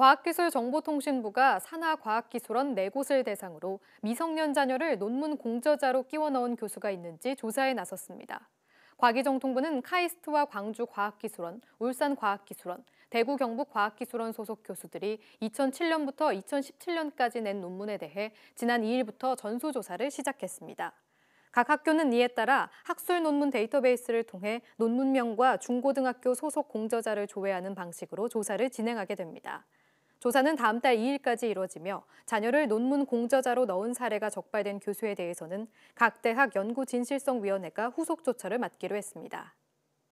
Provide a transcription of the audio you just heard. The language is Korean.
과학기술정보통신부가 산하과학기술원 4곳을 대상으로 미성년 자녀를 논문 공저자로 끼워 넣은 교수가 있는지 조사에 나섰습니다. 과기정통부는 카이스트와 광주과학기술원, 울산과학기술원, 대구 경북과학기술원 소속 교수들이 2007년부터 2017년까지 낸 논문에 대해 지난 2일부터 전수조사를 시작했습니다. 각 학교는 이에 따라 학술 논문 데이터베이스를 통해 논문명과 중고등학교 소속 공저자를 조회하는 방식으로 조사를 진행하게 됩니다. 조사는 다음 달 2일까지 이뤄지며 자녀를 논문 공저자로 넣은 사례가 적발된 교수에 대해서는 각 대학 연구진실성위원회가 후속 조처를 맡기로 했습니다.